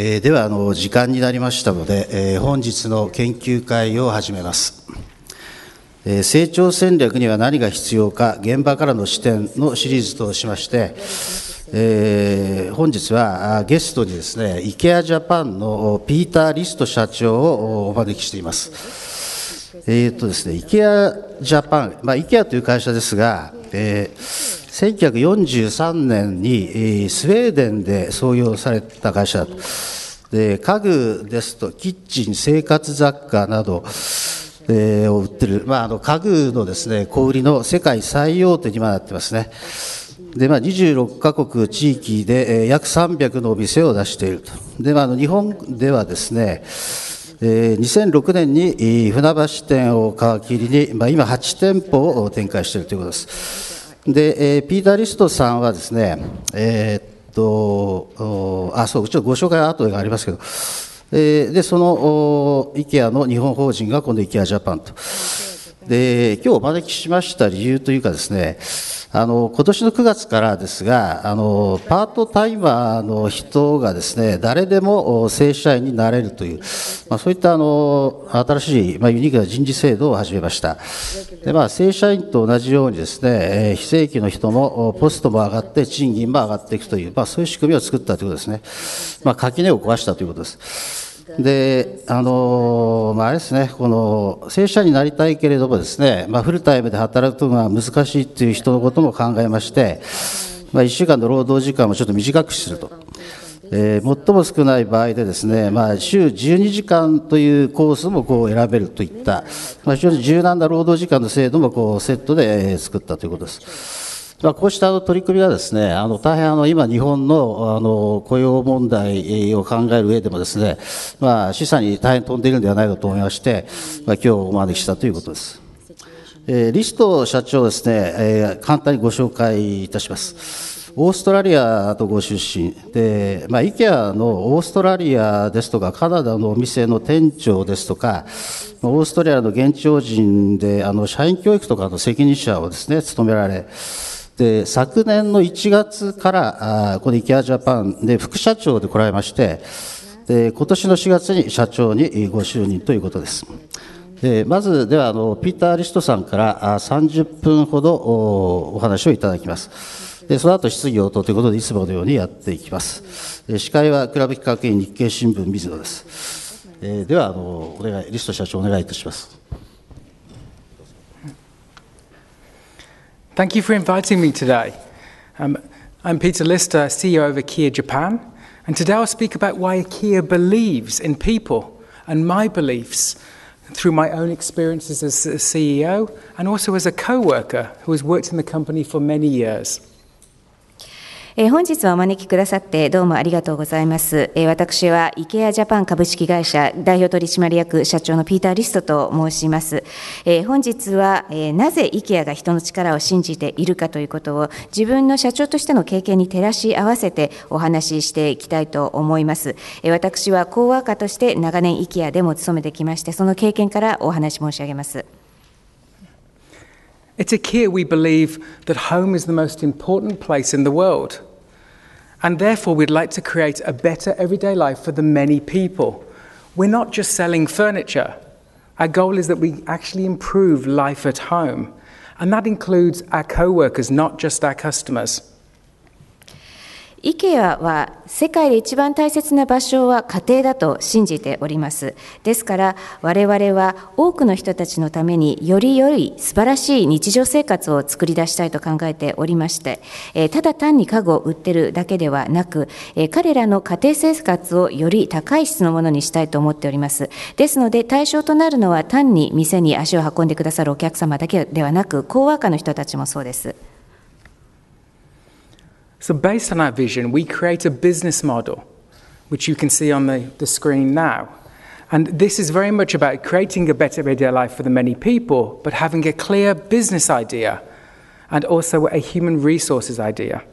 えー、ではあの時間になりましたので、えー、本日の研究会を始めます、えー、成長戦略には何が必要か現場からの視点のシリーズとしまして、えー、本日はゲストにですね IKEA ジャパンのピーター・リスト社長をお招きしていますえっ、とですね IKEA ジャパン、まあ、IKEA という会社ですが、えー1943年にスウェーデンで創業された会社で家具ですとキッチン生活雑貨などを売ってる、まあ、あの家具のですね小売りの世界最大手に今なってますねで、まあ、26カ国地域で約300のお店を出しているとで、まあ、日本ではですね2006年に船橋店を皮切りに、まあ、今8店舗を展開しているということですで、えー、ピーター・リストさんはですね、えー、っとあそうちょっとご紹介は後でありますけど、えー、でその IKEA の日本法人が今度 IKEA ジャパンと。で今日お招きしました理由というかですねあの今年の9月からですがあのパートタイマーの人がですね誰でも正社員になれるという、まあ、そういったあの新しい、まあ、ユニークな人事制度を始めましたで、まあ、正社員と同じようにですね、え非正規の人もポストも上がって賃金も上がっていくという、まあ、そういう仕組みを作ったということですね、まあ、垣根を壊したということですであの、まあ、あれですね、この正社員になりたいけれどもですね、まあ、フルタイムで働くのが難しいという人のことも考えまして、まあ、1週間の労働時間をちょっと短くすると。えー、最も少ない場合でですね、まあ、週12時間というコースもこう選べるといった、まあ、非常に柔軟な労働時間の制度もこうセットで作ったということです。まあ、こうした取り組みはですね、あの大変あの今日本のあの雇用問題を考える上でもですね、まあ、示唆に大変飛んでいるんではないかと思いまして、まあ、今日お招きしたということです。えー、リスト社長ですね、えー、簡単にご紹介いたします。オーストラリアとご出身で、まあ、IKEA のオーストラリアですとか、カナダのお店の店長ですとか、オーストラリアの現地法人であの社員教育とかの責任者をですね、務められ、で昨年の1月からあこの i ikea j ジャパンで副社長で来られましてで今年の4月に社長にご就任ということです。でまずではあのピーター・リストさんからあ30分ほどお話をいただきます。でその後質疑応答ということでいつものようにやっていきます。司会はクラブ企画員日経新聞水野です。えー、ではあのお願いリスト社長お願いいたします。Thank you for inviting me today. Um, I'm Peter Lister, CEO of IKEA Japan, and today I'll speak about why IKEA believes in people and my beliefs through my own experiences as a CEO and also as a co worker who has worked in the company for many years. え本日はお招きくださってどうもありがとうございます。え私は IKEA ジャパン株式会社代表取締役社長のピーター・リストと申します。え本日は、えなぜ IKEA が人の力を信じているかということを自分の社長としての経験に照らし合わせてお話ししていきたいと思います。え私は講カ家として長年 IKEA でも勤めてきまして、その経験からお話申し上げます。i t s IKEA, we believe that home is the most important place in the world. And therefore, we'd like to create a better everyday life for the many people. We're not just selling furniture. Our goal is that we actually improve life at home. And that includes our co workers, not just our customers. IKEA は世界で一番大切な場所は家庭だと信じておりますですから我々は多くの人たちのためにより良い素晴らしい日常生活を作り出したいと考えておりまして、えただ単に家具を売ってるだけではなく、え彼らの家庭生活をより高い質のものにしたいと思っておりますですので対象となるのは単に店に足を運んでくださるお客様だけではなく高和ワの人たちもそうです。So, based on our vision, we create a business model, which you can see on the, the screen now. And this is very much about creating a better radio life for the many people, but having a clear business idea and also a human resources idea.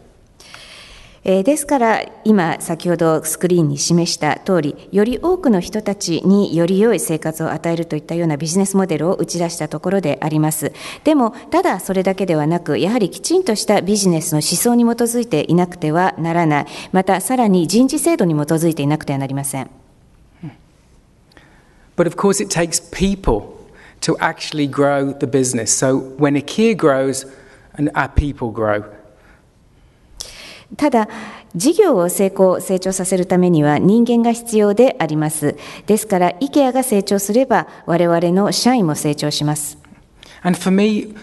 えー、ですから今先ほどスクリーンに示した通りより多くの人たちにより良い生活を与えるといったようなビジネスモデルを打ち出したところでありますでもただそれだけではなくやはりきちんとしたビジネスの思想に基づいていなくてはならないまたさらに人事制度に基づいていなくてはなりません But of course it takes people to actually grow the business. So when a k e y grows, and our people grow. ただ、事業を成功、成長させるためには人間が必要であります。ですから、IKEA が成長すれば、我々の社員も成長します。And for me,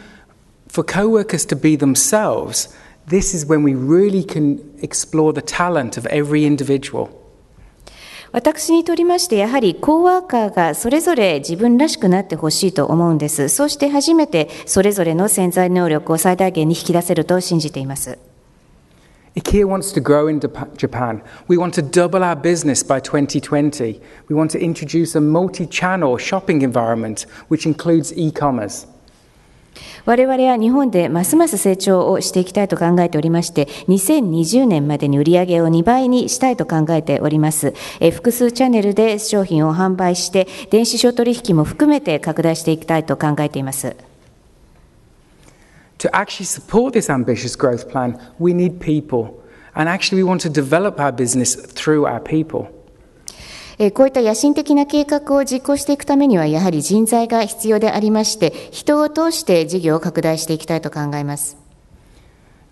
for coworkers to be themselves, this is when we really can explore the talent of every individual. 私にとりまして、やはりコーワーカーがそれぞれ自分らしくなってほしいと思うんです。そうして初めてそれぞれの潜在能力を最大限に引き出せると信じています。IKEA wants to grow in Japan. We want to double our business by 2020. We want to introduce a multi channel shopping environment, which includes e commerce. 我々は日本でますます成長をしていきたいと考えておりまして、2020年までに売り上げを2倍にしたいと考えております。え複数チャンネルで商品を販売して、電子商取引も含めて拡大していきたいと考えています。to actually support this ambitious growth plan, we need people. And actually, we want to develop our business through our people. こういった野心的な計画を実行していくためには、やはり人材が必要でありまして、人を通して事業を拡大していきたいと考えます。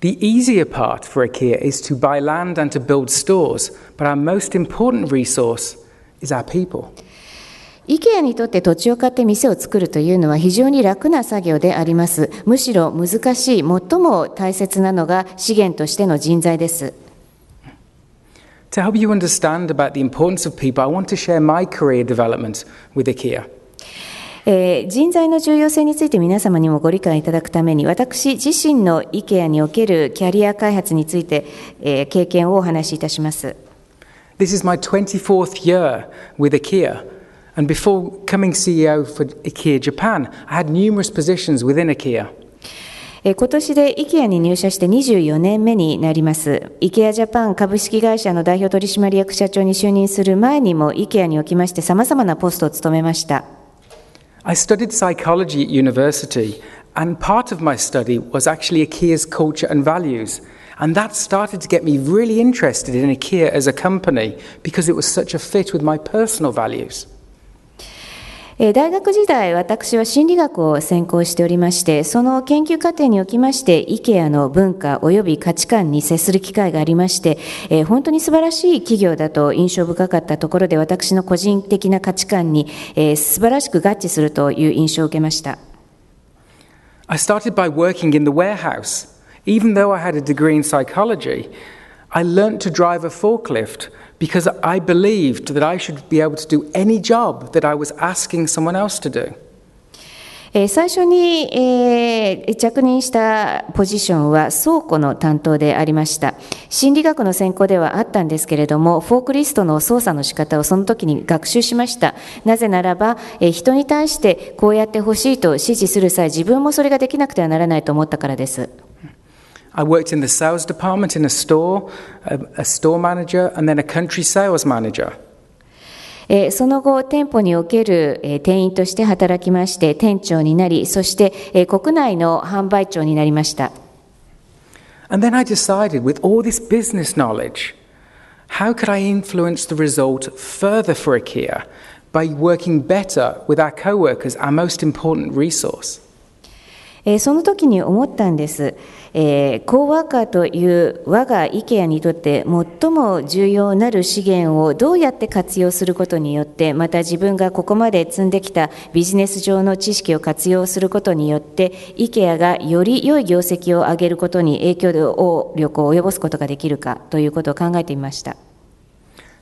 The easier part for IKEA is to buy land and to build stores, but our most important resource is our people. 意見にとって土地を買って店を作るというのは非常に楽な作業であります。むしろ難しい、最も大切なのが資源としての人材です。t え人材の重要性について皆様にもご理解いただくために私自身の IKEA におけるキャリア開発について、えー、経験をお話しいたします。This is my t w 24th year with IKEA. And before becoming CEO for IKEA Japan, I had numerous positions within IKEA. 今年で IKEA に入社して24年目になります。IKEA ジャパン株式会社の代表取締役社長に就任する前にも IKEA I studied psychology at university, and part of my study was actually IKEA's culture and values. And that started to get me really interested in IKEA as a company because it was such a fit with my personal values. え大学時代私は心理学を専攻しておりましてその研究過程におきまして IKEA の文化及び価値観に接する機会がありまして、え本当に素晴らしい企業だと印象深かったところで私の個人的な価値観に、えー、素晴らしく合致するという印象を受けました。I started by working in the warehouse. Even though I had a degree in psychology, I learned to drive a forklift because I believed that I should be able to do any job that I was asking someone else to do. 最初に、えー、着任したポジションは倉庫の担当でありました心理学の専攻ではあったんですけれどもフォークリストの操作の仕方をその時に学習しましたなぜならば、えー、人に対してこうやってほしいと指示する際自分もそれができなくてはならないと思ったからです I worked in the sales department in a store, a, a store manager, and then a country sales manager. And then I decided, with all this business knowledge, how could I influence the result further for IKEA by working better with our co workers, our most important resource? その時に思ったんです。えー、コーワーカーという我が IKEA にとって最も重要なる資源をどうやって活用することによってまた自分がここまで積んできたビジネス上の知識を活用することによって IKEA がより良い業績を上げることに影響力を及ぼすことができるかということを考えてみました。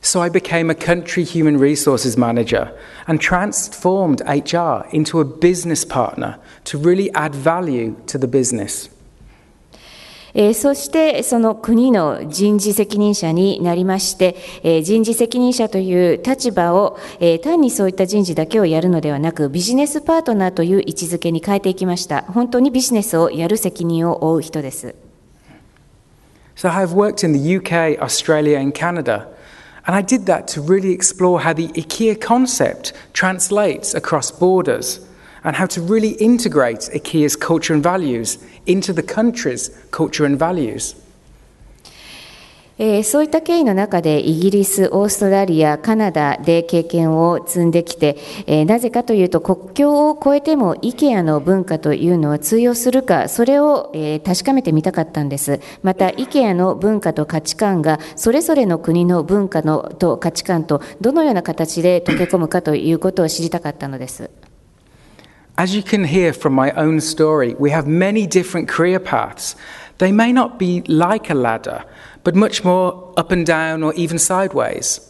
So I became a country human resources manager and transformed HR into a business partner to really add value to the business. えー、そしてその国の人事責任者になりまして、えー、人事責任者という立場を、えー、単にそういった人事だけをやるのではなく、ビジネスパートナーという位置づけに変えていきました。本当にビジネスをやる責任を負う人です。So I've worked in the UK, Australia and Canada. And I did that to really explore how the IKEA concept translates across borders. and how to really integrate IKEA's culture and values into the country's culture and values. えー、そういった経緯の中でイギリス、オーストラリア、カナダで経験を積んできて、えー、なぜかというと国境を越えても IKEA の文化というのは通用するか、それを、えー、確かめてみたかったんです。また IKEA の文化と価値観がそれぞれの国の文化のと価値観とどのような形で溶け込むかということを知りたかったのです。As you can hear from my own story, we have many different career paths. They may not be like a ladder, but much more up and down or even sideways.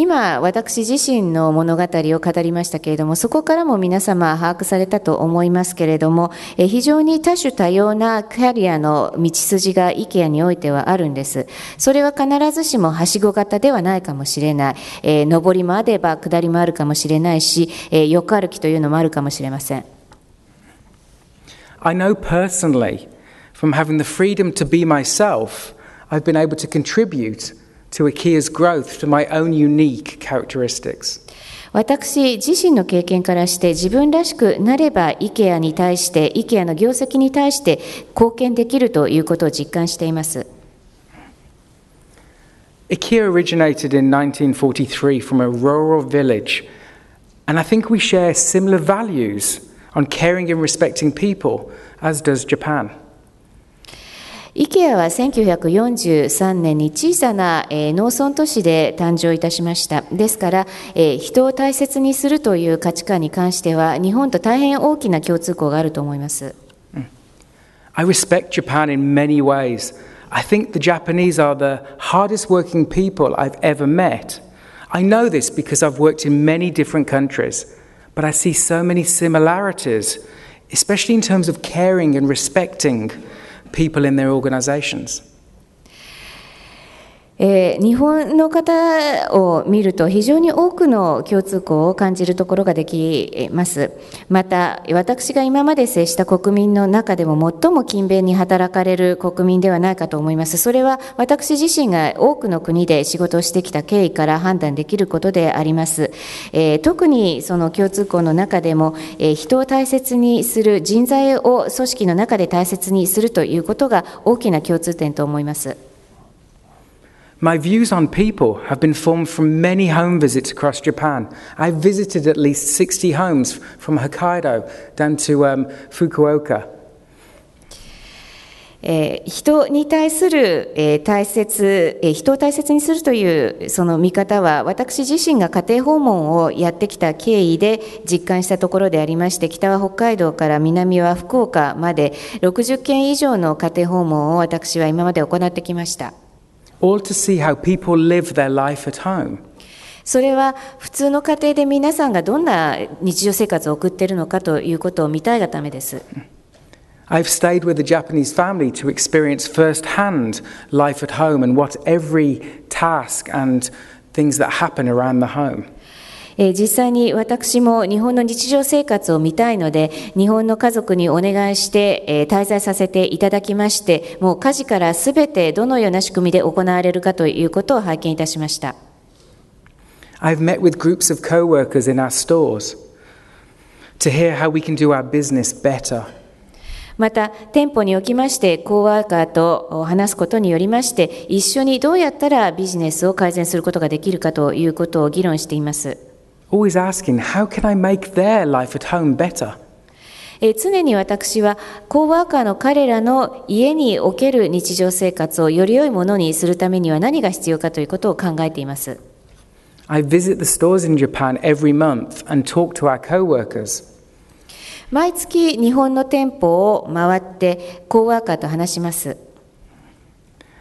今私自身の物語を語りましたけれどもそこからも皆様把握されたと思いますけれども非常に多種多様なキャリアの道筋が IKEA においてはあるんですそれは必ずしもはしご型ではないかもしれない、えー、上りもあれば下りもあるかもしれないし、えー、横歩きというのもあるかもしれません I know personally from having the freedom to be myself I've been able to contribute to IKEA's growth, to my own unique characteristics. 私自身の経験からして自分らしくなれば IKEA に対して IKEA の業績に対して貢献できるということを実感しています。IKEA originated in 1943 from a rural village, and I think we share similar values on caring and respecting people, as does Japan. IKEA は1943年に小さな、えー、農村都市で誕生いたしましたですから、えー、人を大切にするという価値観に関しては日本と大変大きな共通項があると思います、I respect Japan in many ways I think the Japanese are the hardest working people I've ever met I know this because I've worked in many different countries but I see so many similarities especially in terms of caring and respecting people in their organizations. えー、日本の方を見ると非常に多くの共通項を感じるところができますまた私が今まで接した国民の中でも最も勤勉に働かれる国民ではないかと思いますそれは私自身が多くの国で仕事をしてきた経緯から判断できることであります、えー、特にその共通項の中でも、えー、人を大切にする人材を組織の中で大切にするということが大きな共通点と思います。My views on people have been formed from many home visits across Japan. I visited at least 60 homes from Hokkaido down to um, Fukuoka. えー、人に対する、えー、大切、えー、人を大切にするというその見方は私自身が家庭訪問をやってきた経緯で実感したところでありまして北は北海道から南は福岡まで60件以上の家庭訪問を私は今まで行ってきました。all to see how people live their life at home. それは普通の家庭で皆さんがどんな日常生活を送っているのかということを見たいがためです。I've stayed with a Japanese family to experience firsthand life at home and what every task and things that happen around the home. え実際に私も日本の日常生活を見たいので、日本の家族にお願いして、え滞在させていただきまして、もう家事からすべてどのような仕組みで行われるかということを拝見いたしました。I've met with groups of co workers in our stores to hear how we can do our business better. また店舗におきましてコーワーカーと話すことによりまして一緒にどうやったらビジネスを改善することができるかということを議論しています。always asking, how can I make their life at home better? え常に私はコーワーカーの彼らの家における日常生活をより良いものにするためには何が必要かということを考えています。I visit the stores in Japan every month and talk to our coworkers. 毎月日本の店舗を回ってコーワーカーと話します。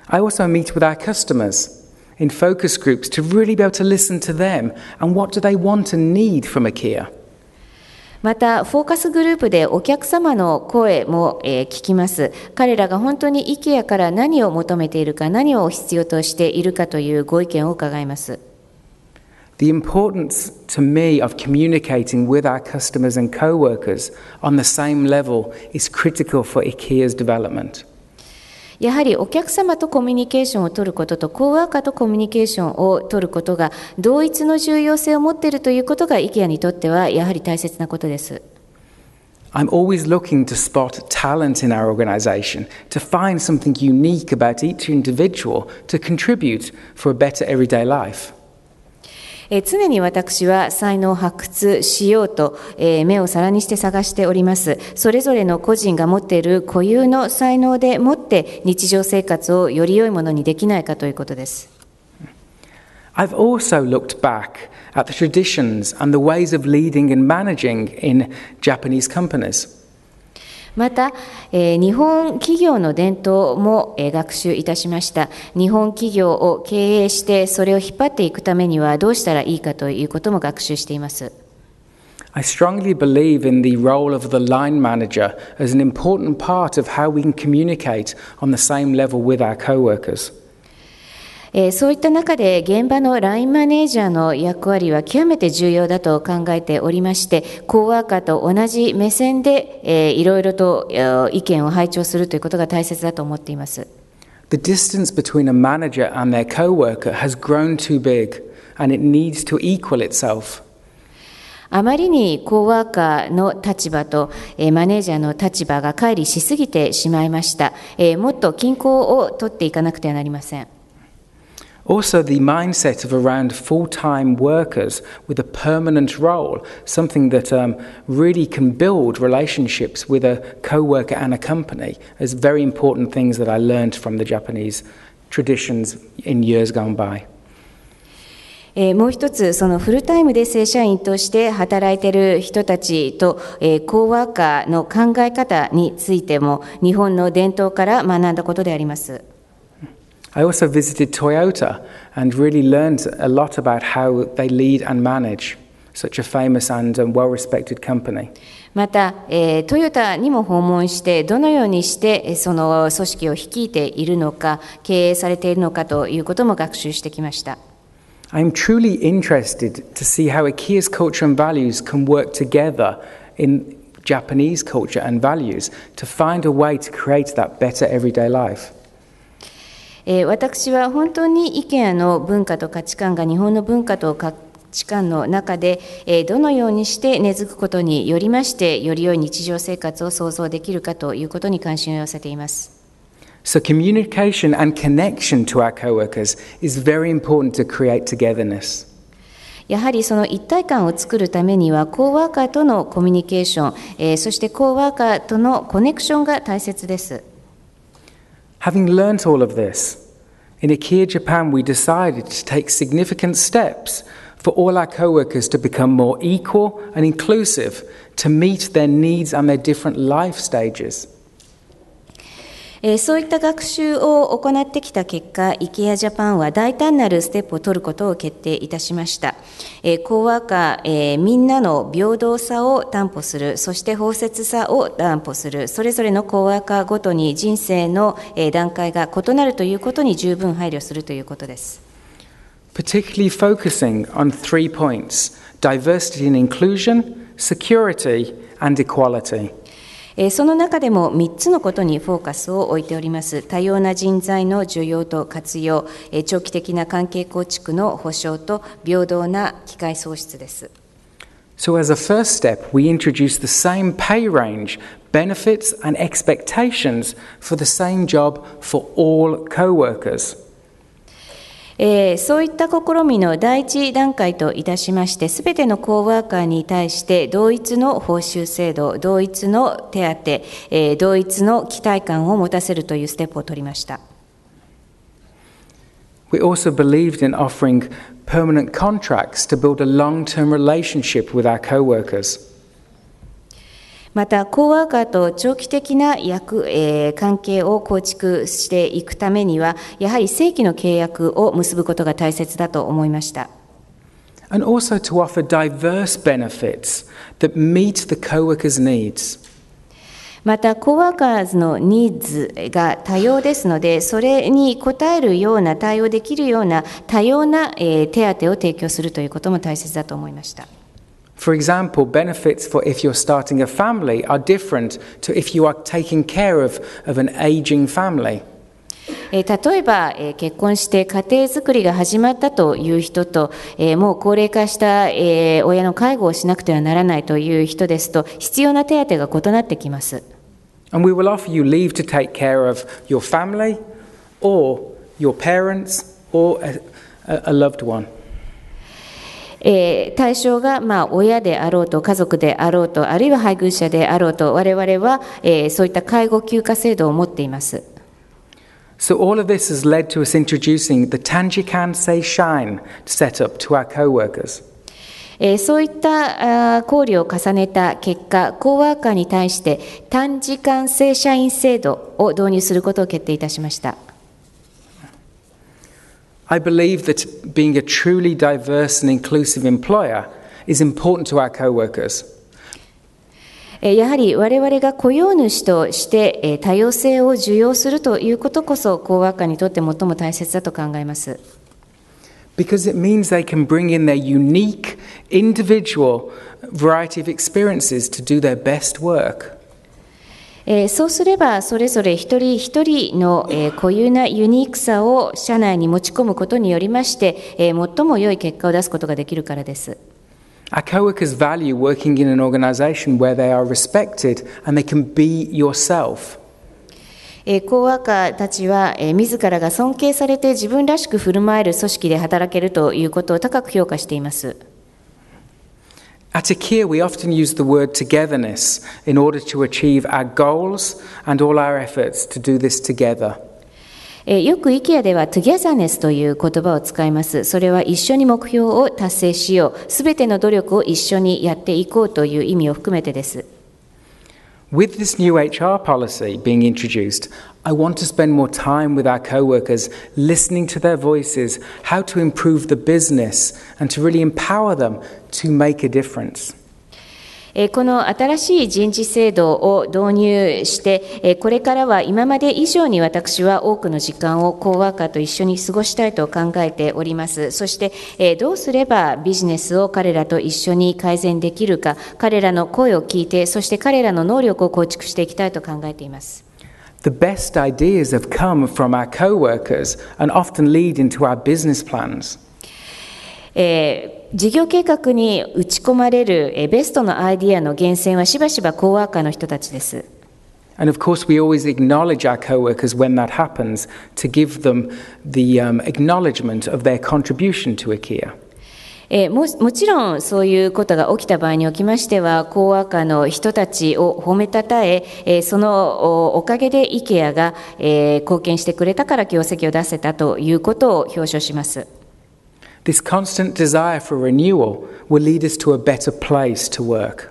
I also meet with our customers. in focus groups to really be able to listen to them and what do they want and need from IKEA. また、フォーカスグループでお客様の声も、えー、聞きます。彼らが本当に IKEA から何を求めているか、何を必要としているかというご意見を伺います。The importance to me of communicating with our customers and co workers on the same level is critical for IKEA's development. やはりお客様とコミュニケーションを取ることとコーワーカーとコミュニケーションを取ることが同一の重要性を持っているということが IKEA にとってはやはり大切なことです。I'm always looking to spot talent in our organization, to find something unique about each individual to contribute for a better everyday life. え常に私は才能を発掘しようと、え目を皿にして探しております。それぞれの個人が持っている固有の才能でもって日常生活をより良いものにできないかということです。I've also looked back at the traditions and the ways of leading and managing in Japanese companies. また、えー、日本企業の伝統も、えー、学習いたしました日本企業を経営してそれを引っ張っていくためにはどうしたらいいかということも学習しています I strongly believe in the role of the line manager as an important part of how we can communicate on the same level with our co workers. えー、そういった中で現場のラインマネージャーの役割は極めて重要だと考えておりましてコーワーカーと同じ目線で、えー、いろいろと、意見を拝聴するということが大切だと思っています。The distance between a manager and their coworker has grown too big and it needs to equal itself. あまりにコーワーカーの立場と、えマネージャーの立場が乖離しすぎてしまいました、えもっと均衡を取っていかなくてはなりません。Also, the mindset of around full time workers with a permanent role, something that um, really can build relationships with a co worker and a company, is very important things that I learned from the Japanese traditions in years gone by. えもう一つ、そのフルタイムで正社員として働いている人たちと、えコーワーカーの考え方についても、日本の伝統から学んだことであります。I also visited Toyota and really learned a lot about how they lead and manage such a famous and um, well-respected company. また、えー、トヨタにも訪問して、どのようにしてその組織を率いているのか、経営されているのかということも学習してきました。I'm truly interested to see how IKEA's culture and values can work together in Japanese culture and values to find a way to create that better everyday life. えー、私は本当に意見アの文化と価値観が日本の文化と価値観の中で、えー、どのようにして根付くことによりましてより良い日常生活を想像できるかということに関心を寄せています。So, communication and connection to our coworkers is very important to create togetherness. やはりその一体感を作るためには、コーワーカーとのコミュニケーション、えー、そしてコーワーカーとのコネクションが大切です。Having learnt all of this, in IKEA Japan, we decided to take significant steps for all our co-workers to become more equal and inclusive, to meet their needs and their different life stages. えー、そういった学習を行ってきた結果、IKEA Japan は大胆なるステップを取ることを決定いたしました。えー、コーワーカー、えー、みんなの平等さを担保する、そして包摂さを担保する、それぞれのコーワーカーごとに人生の、段階が異なるということに十分配慮するということです。Particularly focusing on three points diversity and inclusion, security, and equality. その中でも3つのことにフォーカスを置いております。多様な人材の需要と活用、長期的な関係構築の保障と平等な機会創出です。So, as a first step, we introduce the same pay range, benefits, and expectations for the same job for all co workers. えー、そういった試みの第一段階といたしまして、すべてのコーワーカーに対して同一の報酬制度、同一の手当、えー、同一の期待感を持たせるというステップを取りました。We also believed in offering permanent contracts to build a long term relationship with our co workers. また、コーワーカーと長期的な役、えー、関係を構築していくためには、やはり正規の契約を結ぶことが大切だと思いました。And also to offer diverse benefits that meet the co-workers' needs. また、コワーカーズのニーズが多様ですので、それに応えるような、対応できるような多様な手当を提供するということも大切だと思いました。For example, benefits for if you're starting a family are different to if you are taking care of, of an aging family. 例えば結婚して家庭づくりが始まったという人ともう高齢化した親の介護をしなくてはならないという人ですと必要な手当が異なってきます。And we will offer you leave to take care of your family or your parents or a, a loved one. えー、対象がまあ親であろうと家族であろうとあるいは配偶者であろうと我々は、えー、そういった介護休暇制度を持っています。So all of this has led to us introducing the Tanjikan Say Shine set up to our co-workers. えー、そういった考慮を重ねた結果、コーワーカーに対して短時間正社員制度を導入することを決定いたしました。I believe that being a truly diverse and inclusive employer is important to our co-workers. やはり我々が雇用主として多様性を受容するということこそ、コーワーカーにとって最も大切だと考えます。Because it means they can bring in their unique, individual variety of experiences to do their best work. えそうすればそれぞれ一人一人の、え固有なユニークさを社内に持ち込むことによりまして、え最も良い結果を出すことができるからです。Our coworkers value working in an organization where they are respected and they can be yourself. コワーカーたちは自らが尊敬されて自分らしく振る舞える組織で働けるということを高く評価しています。At IKEA, we often use the word togetherness in order to achieve our goals and all our efforts to do this together. よく IKEA では togetherness という言葉を使います。それは一緒に目標を達成しよう。すべての努力を一緒にやっていこうという意味を含めてです。With this new HR policy being introduced, I want to spend more time with our co-workers, listening to their voices, how to improve the business, and to really empower them to make a difference. この新しい人事制度を導入して、これからは今まで以上に私は多くの時間をコーワーカーと一緒に過ごしたいと考えております。そして、どうすればビジネスを彼らと一緒に改善できるか、彼らの声を聞いて、そして彼らの能力を構築していきたいと考えています。The best ideas have come from our co-workers and often lead into our business plans. And of course, we always acknowledge our co-workers when that happens to give them the um, acknowledgement of their contribution to IKEA. えももちろんそういうことが起きた場合におきましては講和歌の人たちを褒めたたええー、そのおかげで IKEA が、えー、貢献してくれたから業績を出せたということを表彰します。This constant desire for renewal will lead us to a better place to work.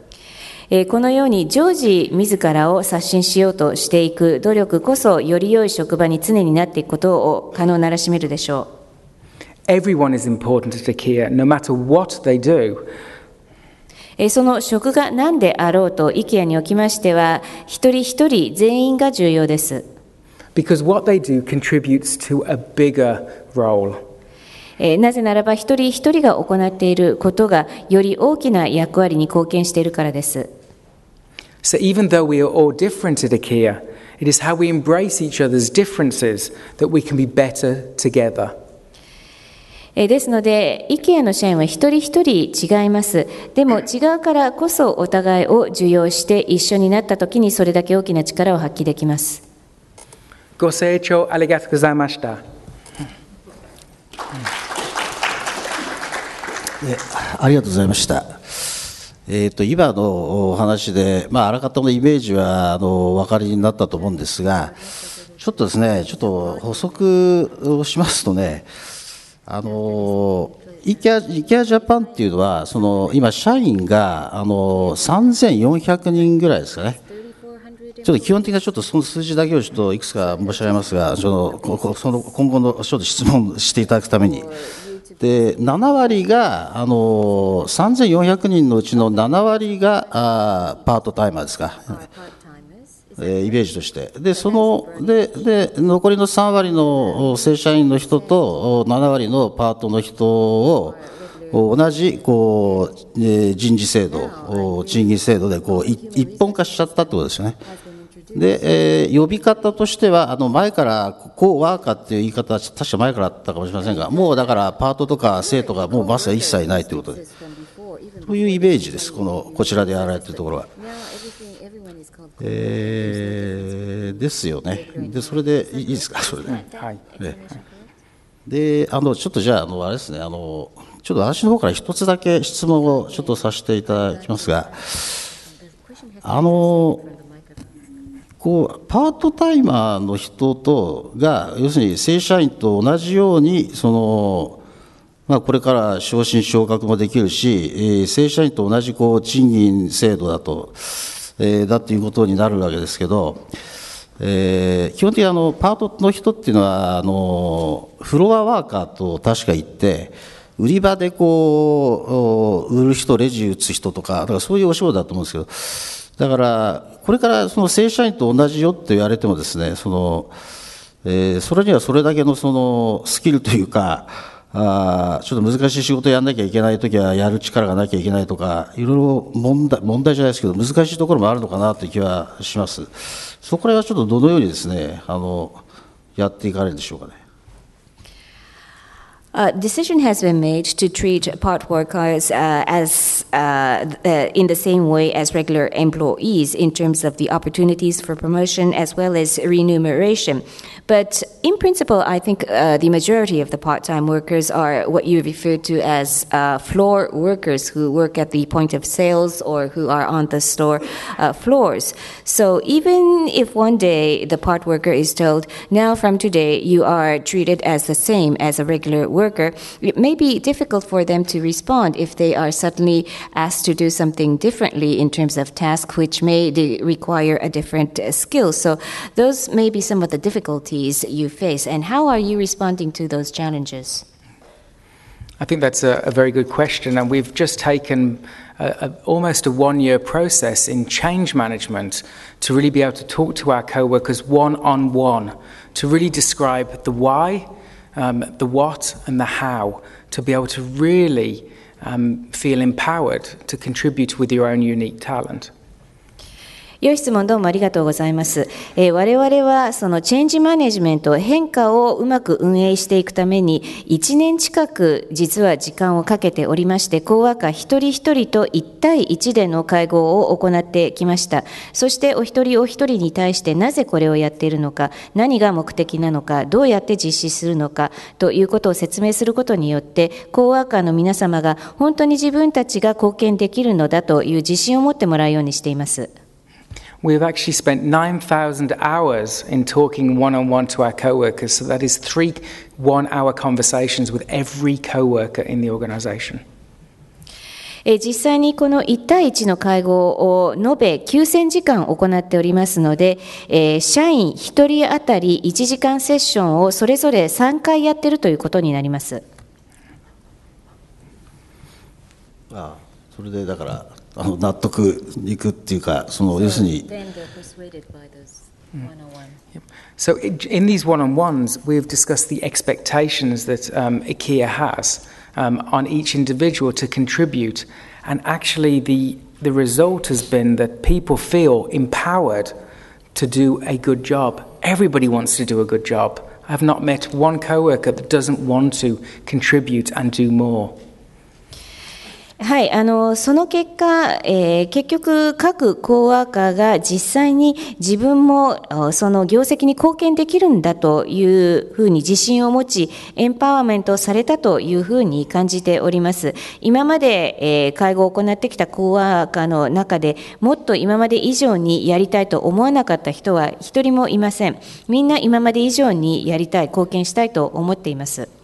このように常時自らを刷新しようとしていく努力こそより良い職場に常になっていくことを可能ならしめるでしょう。Everyone is important at IKEA, no matter what they do. その職が何であろうと IKEA におきましては一人一人全員が重要です。Because what they do contributes to a bigger role. なぜならば一人一人が行っていることがより大きな役割に貢献しているからです。So even though we are all different at IKEA, it is how we embrace each other's differences that we can be better together. えですので、意見の社員は一人一人違います。でも違うからこそお互いを受容して一緒になった時にそれだけ大きな力を発揮できます。ご清聴ありがとうございました。えありがとうございました。えーと、今のお話で、まあ、あらかたのイメージはあのお分かりになったと思うんですが、ちょっとですね、ちょっと補足をしますとね、あのイケアイケアジャパンっていうのはその今、社員があの3400人ぐらいですかね。ちょっと基本的なちょっとその数字だけをちょっといくつか申し上げますが、そのその今後のちょっと質問していただくために。で7割があの3400人のうちの7割があパートタイマーですか。はいはいえイメージとして、でそのでで残りの3割の正社員の人と7割のパートの人を同じこう、え人事制度、賃金制度でこう一本化しちゃったってことですよね。で、えー、呼び方としては、あの前から、こうワーカーっていう言い方は、確か前からあったかもしれませんが、もうだから、パートとか生徒がもうまさ一切ないということで、というイメージです、このこちらでやられているところは。えですよね、でそれでいいですか、それで。はいであのちょっとじゃあ、あのあれですねあの、ちょっと私の方から一つだけ質問をちょっとさせていただきますが、あのこうパートタイマーの人とが、要するに正社員と同じように、そのまあ、これから昇進、昇格もできるし、正社員と同じこう賃金制度だと。えー、だということになるわけですけど、えー、基本的にあのパートの人っていうのはあのフロアワーカーと確か言って売り場でこう売る人レジ打つ人とかだからそういうお仕事だと思うんですけどだからこれからその正社員と同じよって言われてもですねその、えー、それにはそれだけのそのスキルというかあちょっと難しい仕事やんなきゃいけないときはやる力がなきゃいけないとかいろいろ問題問題じゃないですけど難しいところもあるのかなという気はしますそこら辺はちょっとどのようにですねあのやっていかれるんでしょうかね。A decision has been made to treat part workers uh, as uh, in the same way as regular employees in terms of the opportunities for promotion as well as remuneration. But in principle, I think uh, the majority of the part-time workers are what you refer to as uh, floor workers who work at the point of sales or who are on the store uh, floors. So even if one day the part worker is told, now from today you are treated as the same as a regular worker worker, it may be difficult for them to respond if they are suddenly asked to do something differently in terms of task, which may de- require a different uh, skill. So those may be some of the difficulties you face. And how are you responding to those challenges? I think that's a, a very good question, and we've just taken a, a, almost a one year process in change management to really be able to talk to our co workers one on one, to really describe the why um, the what and the how to be able to really um, feel empowered to contribute with your own unique talent. 良い質問どうもありがとうございます。えー、我々はそのチェンジマネジメント、変化をうまく運営していくために、1年近く実は時間をかけておりまして、講カー一人一人と1対1での会合を行ってきました。そしてお一人お一人に対してなぜこれをやっているのか、何が目的なのか、どうやって実施するのかということを説明することによって、講カーの皆様が本当に自分たちが貢献できるのだという自信を持ってもらうようにしています。We've actually spent 9,000 hours in talking one on one to our co workers. So that is three one hour conversations with every co worker in the organization. 実際にこの1対1の会合を延べ9000時間行っておりますので、社員1人当たり1時間セッションをそれぞれ3回やっているということになります。ああそれでだからあの納得いくっていうかその要するに。So in these one-on-ones, we've discussed the expectations that um, IKEA has um, on each individual to contribute, and actually the the result has been that people feel empowered to do a good job. Everybody wants to do a good job. I've not met one coworker that doesn't want to contribute and do more. はい、あのその結果、えー、結局、各コーワーカーが実際に自分もその業績に貢献できるんだというふうに自信を持ち、エンパワーメントされたというふうに感じております。今まで、えー、会合を行ってきたコーワーカーの中でもっと今まで以上にやりたいと思わなかった人は一人もいません。みんな今まで以上にやりたい、貢献したいと思っています。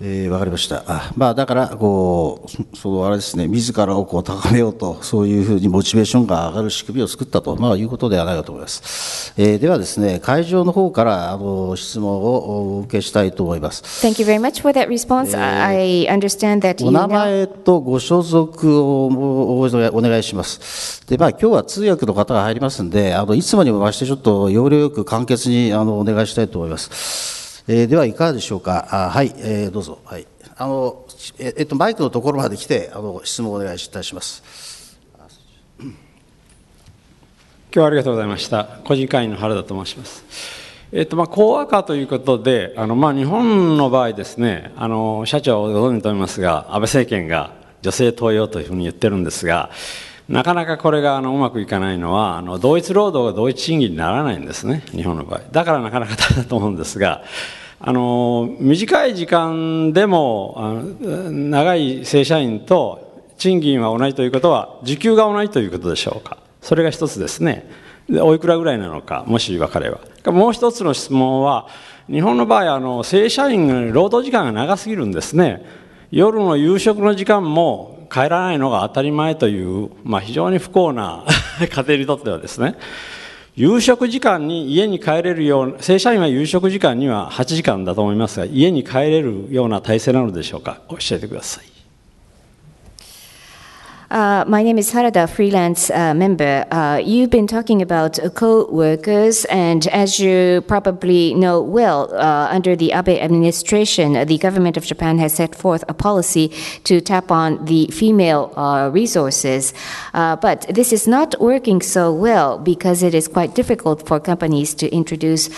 えー、分かりました、あまあ、だからこうそのあれです、ね、自らをこう高めようと、そういうふうにモチベーションが上がる仕組みを作ったと、まあ、いうことではないかと思います。えー、ではです、ね、会場の方からあの質問をお受けしたいと思います。Thank you very much for that response.、えー、I understand that お名前とご所属をお願いします。でまあ、今日は通訳の方が入りますんで、あのいつもにも増してちょっと要領よく簡潔にあのお願いしたいと思います。えー、ではいかがでしょうか。あはい、えー、どうぞ。はい。あの、ええっと、マイクのところまで来て、あの、質問をお願いいたします。今日はありがとうございました。個人会員の原田と申します。えっと、まあ、講和化ということで、あの、まあ、日本の場合ですね、あの、社長をご存じと思いますが、安倍政権が女性登用というふうに言ってるんですが、なかなかこれがあのうまくいかないのはあの同一労働が同一賃金にならないんですね日本の場合だからなかなかだと思うんですがあの短い時間でもあの長い正社員と賃金は同じということは時給が同じということでしょうかそれが一つですねでおいくらぐらいなのかもし分かればもう一つの質問は日本の場合あの正社員労働時間が長すぎるんですね夜の夕食の時間も帰らないのが当たり前という、まあ、非常に不幸な 家庭にとってはですね夕食時間に家に帰れるような正社員は夕食時間には8時間だと思いますが家に帰れるような体制なのでしょうか教えてください Uh, my name is Harada, freelance uh, member. Uh, you've been talking about co-workers, and as you probably know well, uh, under the Abe administration, the government of Japan has set forth a policy to tap on the female uh, resources. Uh, but this is not working so well because it is quite difficult for companies to introduce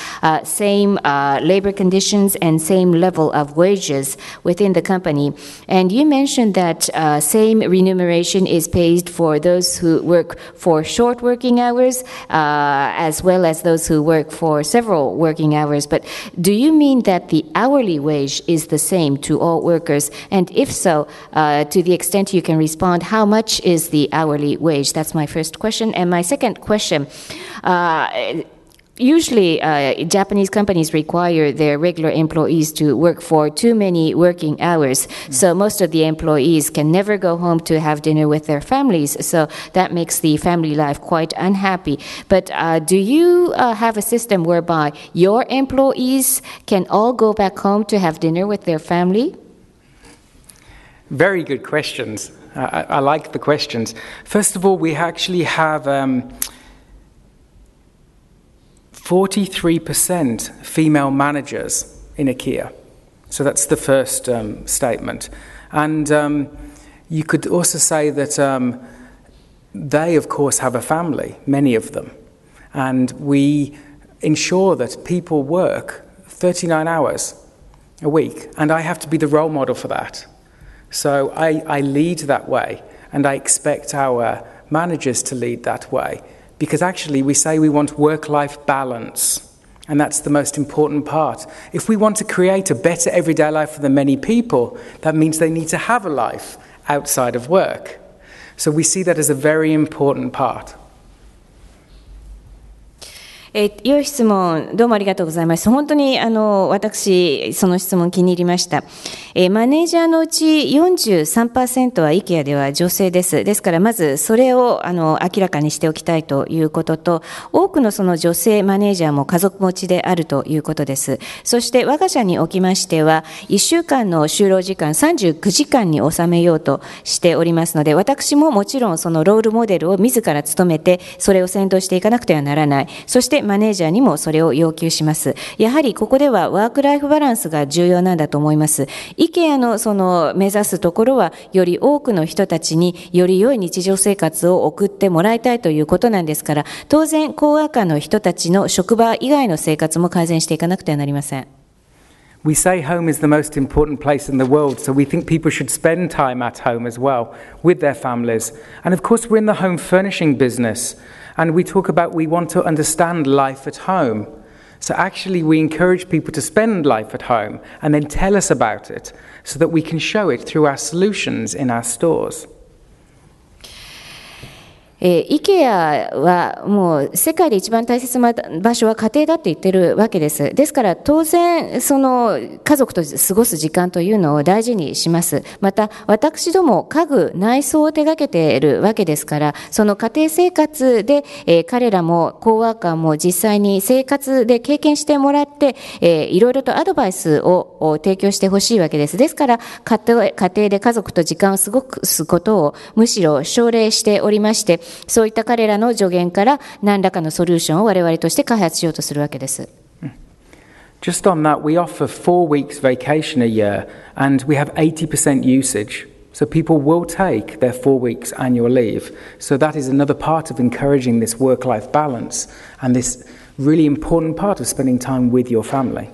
same labor conditions and same level of wages within the company. And you mentioned that same remuneration compensation is paid for those who work for short working hours uh, as well as those who work for several working hours. But do you mean that the hourly wage is the same to all workers? And if so, uh, to the extent you can respond, how much is the hourly wage? That's my first question. And my second question uh, usually uh, Japanese companies require their regular employees to work for too many working hours. Mm-hmm. So most of the employees can never go home to have dinner with their families. So that makes the family life quite unhappy. But uh, do you uh, have a system whereby your employees can all go back home to have dinner with their family? Very good questions. I, I like the questions. First of all, we actually have. Um, 43% female managers in IKEA. So that's the first um, statement. And um, you could also say that um, they, of course, have a family, many of them. And we ensure that people work 39 hours a week. And I have to be the role model for that. So I, I lead that way, and I expect our managers to lead that way because actually we say we want work life balance. And that's the most important part. If we want to create a better everyday life for the many people, that means they need to have a life outside of work. So we see that as a very important part. えー、良い質問、どうもありがとうございます。本当に、あの、私、その質問気に入りました。えー、マネージャーのうち43%は IKEA では女性です。ですから、まず、それを、あの、明らかにしておきたいということと、多くのその女性マネージャーも家族持ちであるということです。そして、我が社におきましては、1週間の就労時間39時間に収めようとしておりますので、私ももちろん、そのロールモデルを自ら務めて、それを先導していかなくてはならない。そして、マネージャーにもそれを要求します。やはりここではワークライフバランスが重要なんだと思います。IKEA のその目指すところは、より多くの人たちにより良い日常生活を送ってもらいたいということなんですから、当然、高ワーの人たちの職場以外の生活も改善していかなくてはなりません。We say home is the most important place in the world, so we think people should spend time at home as well with their families. And of course, we're in the home furnishing business. And we talk about we want to understand life at home. So actually, we encourage people to spend life at home and then tell us about it so that we can show it through our solutions in our stores. えー、i k はもう世界で一番大切な場所は家庭だって言ってるわけです。ですから当然、その家族と過ごす時間というのを大事にします。また、私ども家具、内装を手掛けているわけですから、その家庭生活で、えー、彼らもコーワーカーも実際に生活で経験してもらって、えー、いろいろとアドバイスを提供してほしいわけです。ですから、家庭で家族と時間を過ごすことをむしろ奨励しておりまして、そういった彼らの助言から何らかのソリューションを我々として開発しようとするわけです。Just on that, we offer four weeks vacation a year and we have 80% usage. So people will take their four weeks annual leave. So that is another part of encouraging this work life balance and this really important part of spending time with your family.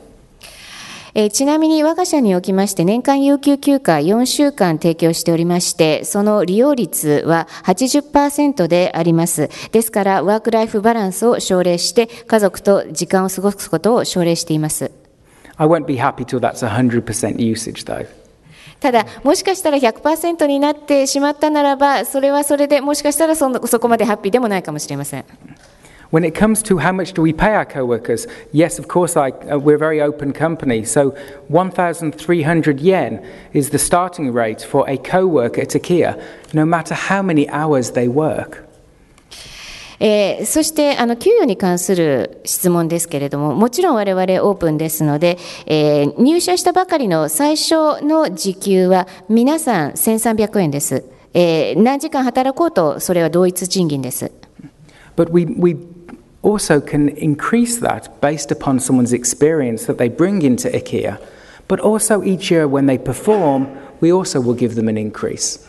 えー、ちなみに我が社におきまして年間有給休暇4週間提供しておりまして、その利用率は80%であります。ですから、ワークライフバランスを奨励して、家族と時間を過ごすことを奨励しています。I won't be happy till that's 100% usage though. ただ、もしかしたら100%になってしまったならば、それはそれでもしかしたらそのそこまでハッピーでもないかもしれません。When it comes to how much do we pay our co-workers, yes, of course, I, uh, we're a very open company. So 1,300 yen is the starting rate for a co-worker at IKEA, no matter how many hours they work. えー、そしてあの給与に関する質問ですけれども、もちろん我々オープンですので、えー、入社したばかりの最初の時給は皆さん1300円です。えー、何時間働こうとそれは同一賃金です。But eh, we, we also can increase that based upon someone's experience that they bring into IKEA. But also each year when they perform, we also will give them an increase.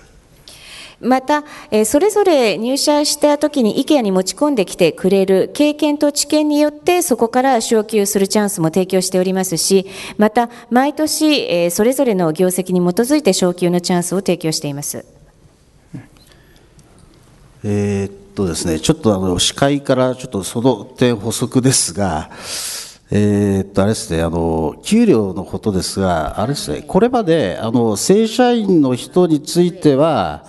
また、えー、それぞれ入社した時に IKEA に持ち込んできてくれる経験と知見によってそこから昇給するチャンスも提供しておりますし、また毎年、えー、それぞれの業績に基づいて昇給のチャンスを提供しています。えーとですね、ちょっとあの、司会からちょっとその点補足ですが、えー、っと、あれですね、あの、給料のことですが、あれですね、これまで、あの、正社員の人については、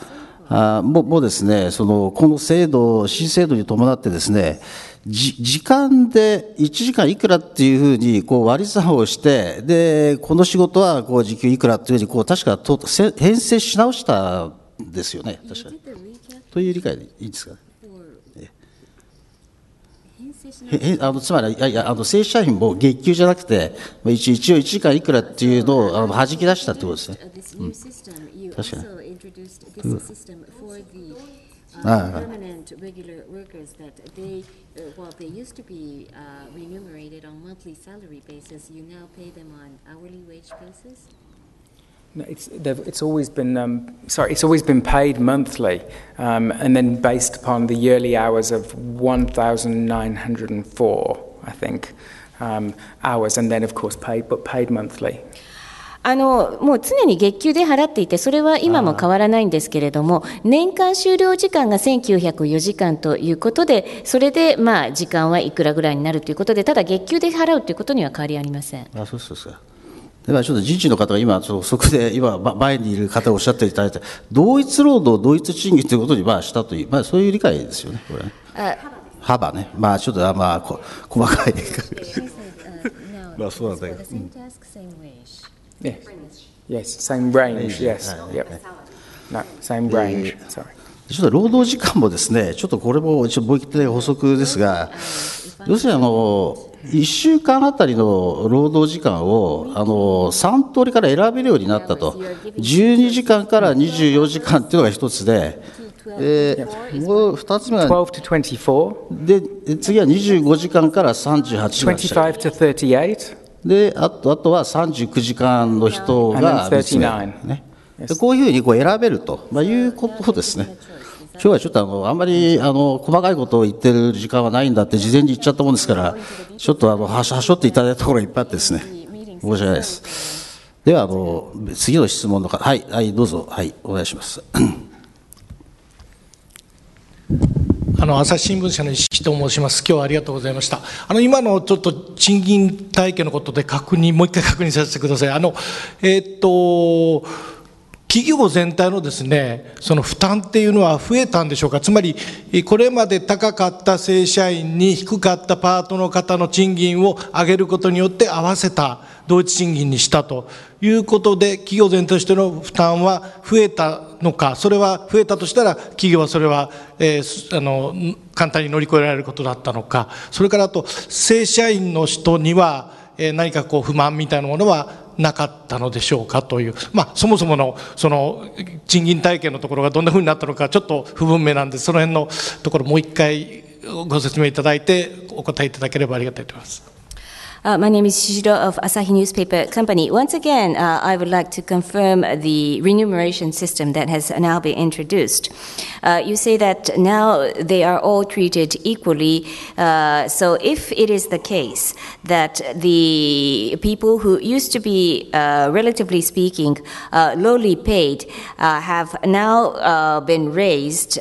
あももうですね、その、この制度、新制度に伴ってですね、じ時間で1時間いくらっていうふうにこう割り算をして、で、この仕事はこう時給いくらっていうふうにこう確かと編成し直したんですよね、確かに。という理解でいいんですかね。えあのつまり、いやいや、あの正社員も月給じゃなくて、一一応一時間いくらっていうのをあの弾き出したってことですね。No, it's, it's always been um, sorry. It's always been paid monthly, um, and then based upon the yearly hours of 1,904, I think, um, hours, and then of course paid, but paid monthly. あのもう常に月給で払っていて、それは今も変わらないんですけれども、年間終了時間が1904時間ということで、それでまあ時間はいくらぐらいになるということで、ただ月給で払うということには変わりありません。あそうそうそうではちょっと人事の方が今、そこで 今、前にいる方おっしゃっていただいた、同一労働、同一賃金ということにまあしたという、まあ、そういう理解ですよね、これ幅ね、まあ、ちょっとあまあこ細かい まあ、そうなんだけど。Yes, yes, same range, yes, yep. same range, sorry. ちょっと労働時間もですね、ちょっとこれも一応貿易的補足ですが、要するにあの、1週間あたりの労働時間をあの3通りから選べるようになったと、12時間から24時間っていうのが1つで、でもう2つ目は、で、次は25時間から38時間。であとあとは39時間の人が別に、ね、こういうふうにこう選べると、まあ、いうことですね。今日はちょっとあのあんまりあの細かいことを言ってる時間はないんだって事前に言っちゃったもんですからちょっとあのはしはしょっていただいたところがいっぱいあってですね申し訳ないですではあの次の質問の方はい、はい、どうぞはいお願いしますあの朝日新聞社の石木と申します。今日はありがとうございました。あの今のちょっと賃金体系のことで確認もう一回確認させてください。あのえー、っと。企業全体のですね、その負担っていうのは増えたんでしょうか、つまり、これまで高かった正社員に低かったパートの方の賃金を上げることによって合わせた同一賃金にしたということで、企業全体としての負担は増えたのか、それは増えたとしたら、企業はそれは、えー、あの簡単に乗り越えられることだったのか、それからあと、正社員の人には、え何かこう不満みたいなものはなかったのでしょうかという、まあ、そもそものその賃金体系のところがどんなふうになったのかちょっと不文明なんでその辺のところもう一回ご説明いただいてお答えいただければありがたいと思います。Uh, my name is Shishiro of Asahi Newspaper Company. Once again, uh, I would like to confirm the remuneration system that has now been introduced. Uh, you say that now they are all treated equally. Uh, so, if it is the case that the people who used to be, uh, relatively speaking, uh, lowly paid have now been raised,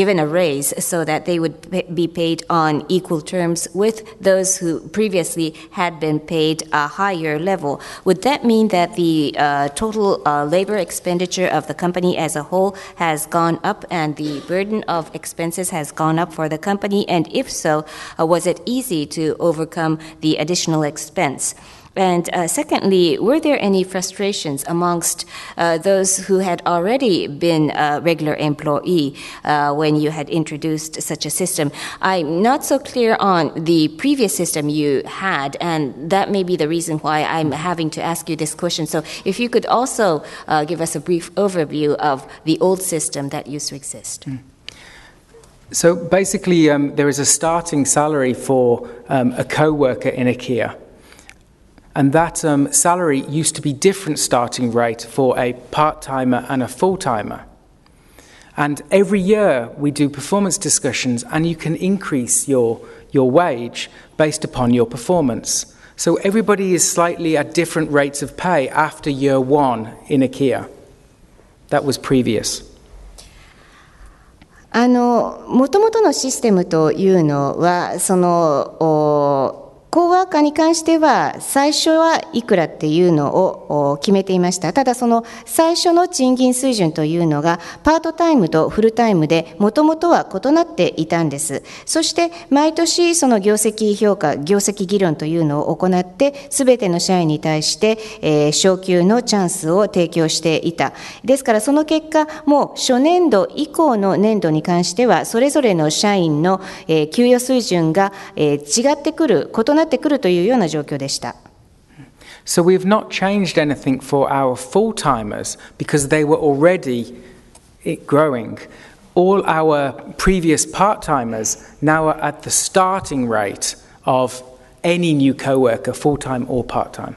given a raise, so that they would be paid on equal terms with those who previously previously had been paid a higher level. Would that mean that the uh, total uh, labor expenditure of the company as a whole has gone up and the burden of expenses has gone up for the company? And if so, uh, was it easy to overcome the additional expense? And uh, secondly, were there any frustrations amongst uh, those who had already been a regular employee uh, when you had introduced such a system? I'm not so clear on the previous system you had, and that may be the reason why I'm having to ask you this question. So, if you could also uh, give us a brief overview of the old system that used to exist. Mm. So basically, um, there is a starting salary for um, a co worker in IKEA and that um, salary used to be different starting rate for a part-timer and a full-timer. And every year we do performance discussions, and you can increase your, your wage based upon your performance. So everybody is slightly at different rates of pay after year one in IKEA. That was previous. あの、もともとのシステムというのは、その、コーワーカーに関しては、最初はいくらっていうのを決めていました。ただ、その最初の賃金水準というのが、パートタイムとフルタイムで、もともとは異なっていたんです。そして、毎年、その業績評価、業績議論というのを行って、すべての社員に対して、え昇給のチャンスを提供していた。ですから、その結果、もう初年度以降の年度に関しては、それぞれの社員の、え給与水準が、え違ってくる、異ななってくるというような状況でした。So we have not changed anything for our full timers because they were already growing. All our previous part timers now are at the starting rate of any new co worker, full time or part time.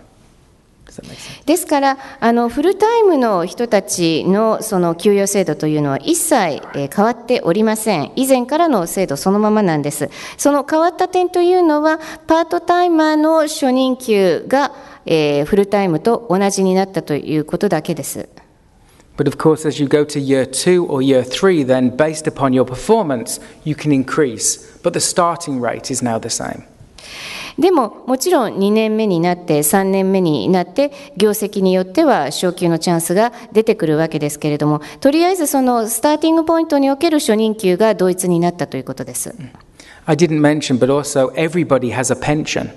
ですからあのフルタイムの人たちのその給与制度というのは一切、え変わっておりません以前からの制度そのままなんですその変わった点というのはパートタイマーの初任給が、えー、フルタイムと同じになったということだけです。But of course, as you go to year two or year three, then based upon your performance, you can increase. But the starting rate is now the same. でももちろん2年目になって3年目になって業績によっては昇給のチャンスが出てくるわけですけれどもとりあえずそのスターティングポイントにおける初任給が同一になったということです。I didn't mention, but also everybody has a pension.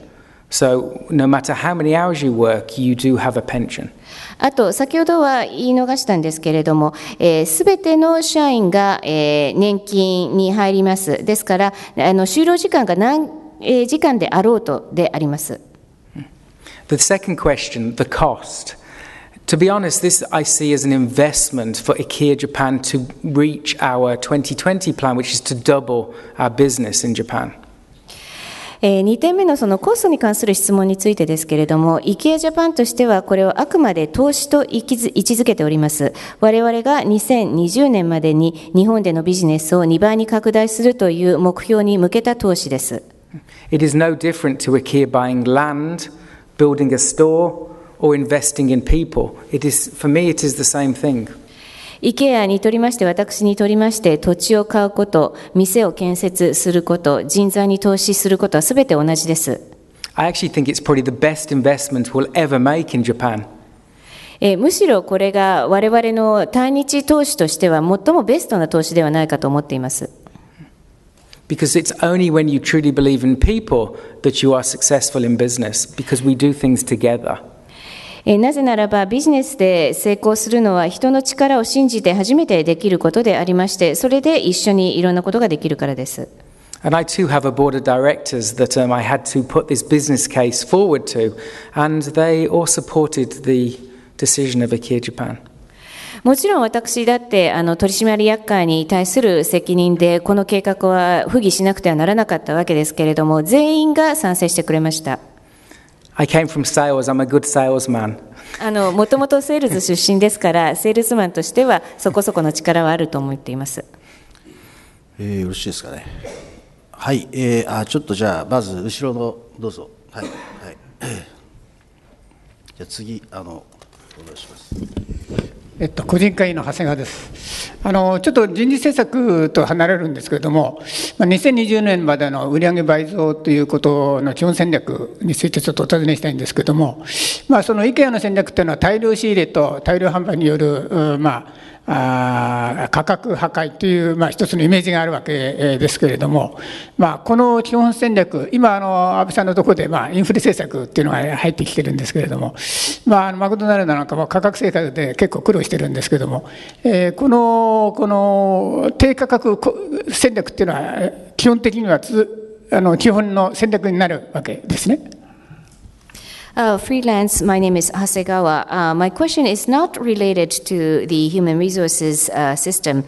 So, no matter how many hours you work, you do have a pension. あと、先ほどは言い逃したんですけれども、す、えー、べ、ての社員が、えー、年金に入ります。ですから、あの就労時間が何時間であろうとであります。The second question, the cost. To be honest, this I see as an investment for IKEA Japan to reach our 2020 plan, which is to double our business in Japan. えー、2点目のそのコストに関する質問についてですけれども、IKEA Japan としては、これをあくまで投資と位置づけております。我々が2020年までに日本でのビジネスを2倍に拡大するという目標に向けた投資です。It is no different to IKEA buying land, building a store, or investing in people. It is, for me, it is the same thing. イケアにとりまして、私にとりまして、土地を買うこと、店を建設すること、人材に投資することはすべて同じです。we'll えむしろこれが我々の対日投資としては最もベストな投資ではないかと思っています。because it's only when you truly believe in people that you are successful in business because we do things together. And I too have a board of directors that um, I had to put this business case forward to, and they all supported the decision of IKEA Japan. もちろん私だってあの取締役会に対する責任でこの計画は不義しなくてはならなかったわけですけれども全員が賛成してくれました。I came from sales. I'm a good salesman. あのもともとセールス出身ですから、セールスマンとしてはそこそこの力はあると思っています。えー、よろしいですかね。はい、えー、あちょっとじゃあまず後ろのどうぞ。はいはい。じゃあ次あのお願いします。えっと、個人会の長谷川ですあのちょっと人事政策と離れるんですけれども2020年までの売上倍増ということの基本戦略についてちょっとお尋ねしたいんですけれども、まあ、その IKEA の戦略というのは大量仕入れと大量販売による、まああ価格破壊という、まあ、一つのイメージがあるわけですけれども、まあ、この基本戦略、今あの、安倍さんのところで、まあ、インフレ政策っていうのが入ってきてるんですけれども、まあ、あのマクドナルドなんかも価格政策で結構苦労してるんですけれども、えー、このこの低価格戦略っていうのは、基本的にはつあの基本の戦略になるわけですね。Uh, freelance, my name is Hasegawa. Uh, my question is not related to the human resources uh, system,